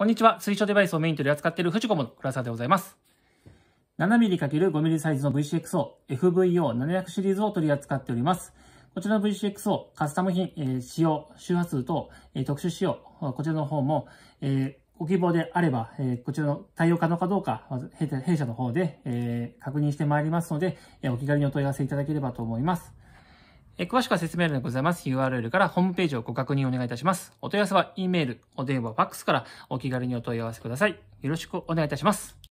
こんにちは。推奨デバイスをメイン取り扱っているフジコムの倉沢でございます。7mm×5mm サイズの VCXO、FVO700 シリーズを取り扱っております。こちらの VCXO、カスタム品、えー、使用、周波数と、えー、特殊使用、こちらの方も、えー、ご希望であれば、えこちらの対応可能かどうか、弊社の方で、え確認してまいりますので、えお気軽にお問い合わせいただければと思います。え詳しくは説明欄でございます URL からホームページをご確認お願いいたします。お問い合わせは E メール、お電話、ファックスからお気軽にお問い合わせください。よろしくお願いいたします。